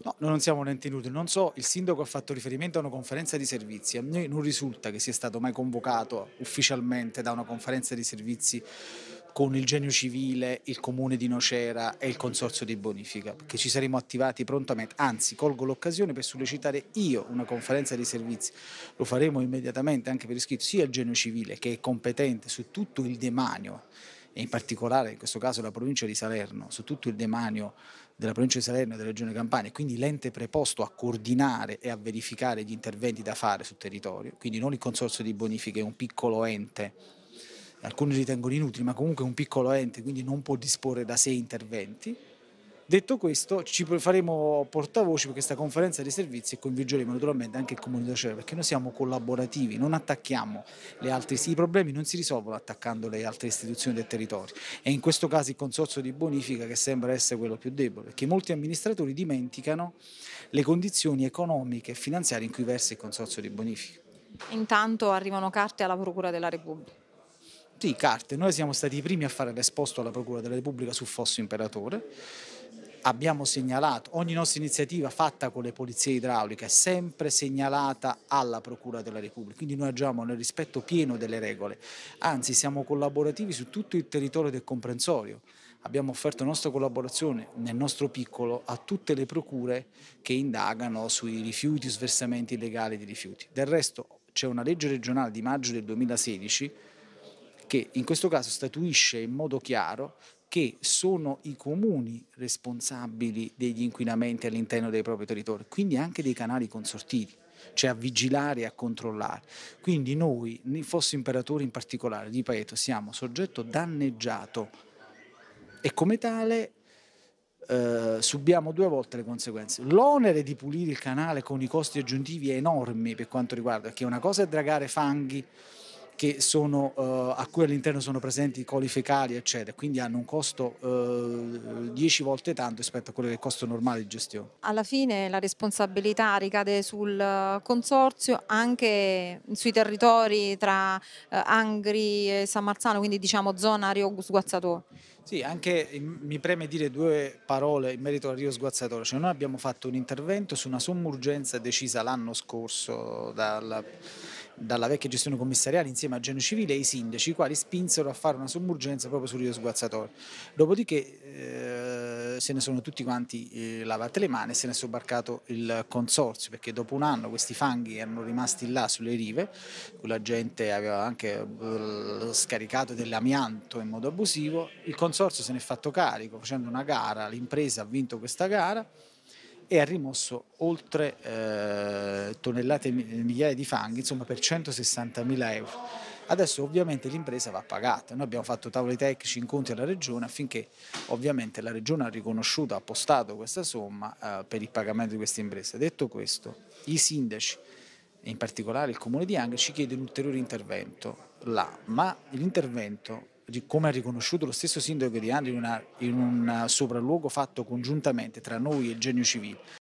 No, noi non siamo un ente inutile, non so, il sindaco ha fatto riferimento a una conferenza di servizi, a noi non risulta che sia stato mai convocato ufficialmente da una conferenza di servizi con il Genio Civile, il Comune di Nocera e il Consorzio di Bonifica, perché ci saremo attivati prontamente, anzi colgo l'occasione per sollecitare io una conferenza di servizi, lo faremo immediatamente anche per iscritto sia il Genio Civile che è competente su tutto il demanio e in particolare in questo caso la provincia di Salerno, su tutto il demanio della provincia di Salerno e della regione Campania, quindi l'ente preposto a coordinare e a verificare gli interventi da fare sul territorio, quindi non il consorzio di bonifica, è un piccolo ente, alcuni ritengono inutili, ma comunque è un piccolo ente, quindi non può disporre da sé interventi, Detto questo, ci faremo portavoce per questa conferenza dei servizi e coinvolgeremo naturalmente anche il Comune di Acerra, perché noi siamo collaborativi, non attacchiamo le altre istituzioni, i problemi non si risolvono attaccando le altre istituzioni del territorio e in questo caso il consorzio di bonifica che sembra essere quello più debole, perché molti amministratori dimenticano le condizioni economiche e finanziarie in cui versa il consorzio di bonifica. Intanto arrivano carte alla Procura della Repubblica. Sì, carte. Noi siamo stati i primi a fare l'esposto alla Procura della Repubblica su Fosso Imperatore abbiamo segnalato, ogni nostra iniziativa fatta con le polizie idrauliche è sempre segnalata alla Procura della Repubblica, quindi noi agiamo nel rispetto pieno delle regole, anzi siamo collaborativi su tutto il territorio del comprensorio. Abbiamo offerto nostra collaborazione nel nostro piccolo a tutte le procure che indagano sui rifiuti, sversamenti illegali di rifiuti. Del resto c'è una legge regionale di maggio del 2016 che in questo caso statuisce in modo chiaro che sono i comuni responsabili degli inquinamenti all'interno dei propri territori, quindi anche dei canali consortiti cioè a vigilare e a controllare. Quindi noi, Fosso Imperatore in particolare, di Paeto, siamo soggetto danneggiato e come tale eh, subiamo due volte le conseguenze. L'onere di pulire il canale con i costi aggiuntivi è enorme per quanto riguarda, perché una cosa è dragare fanghi, sono, eh, a cui all'interno sono presenti i coli fecali, eccetera, quindi hanno un costo 10 eh, volte tanto rispetto a quello che è il costo normale di gestione. Alla fine la responsabilità ricade sul eh, consorzio, anche sui territori tra eh, Angri e San Marzano, quindi diciamo zona Rio Sguazzatore. Sì, anche mi preme dire due parole in merito al Rio Sguazzatore. Cioè, noi abbiamo fatto un intervento su una somma urgenza decisa l'anno scorso dal dalla vecchia gestione commissariale insieme a Genio Civile e i sindaci, i quali spinsero a fare una sommergenza proprio sul Rio Sguazzatore. Dopodiché eh, se ne sono tutti quanti eh, lavate le mani e se ne è sobbarcato il consorzio, perché dopo un anno questi fanghi erano rimasti là sulle rive, la gente aveva anche eh, scaricato dell'amianto in modo abusivo, il consorzio se ne è fatto carico facendo una gara, l'impresa ha vinto questa gara, e ha rimosso oltre eh, tonnellate migliaia di fanghi, insomma per 160 mila euro. Adesso ovviamente l'impresa va pagata, noi abbiamo fatto tavoli tecnici, incontri alla Regione affinché ovviamente la Regione ha riconosciuto, ha appostato questa somma eh, per il pagamento di questa impresa. Detto questo, i sindaci, in particolare il Comune di Angri, ci chiede un ulteriore intervento là, ma l'intervento come ha riconosciuto lo stesso sindaco di Andri in, una, in un eh, sopralluogo fatto congiuntamente tra noi e il genio civile,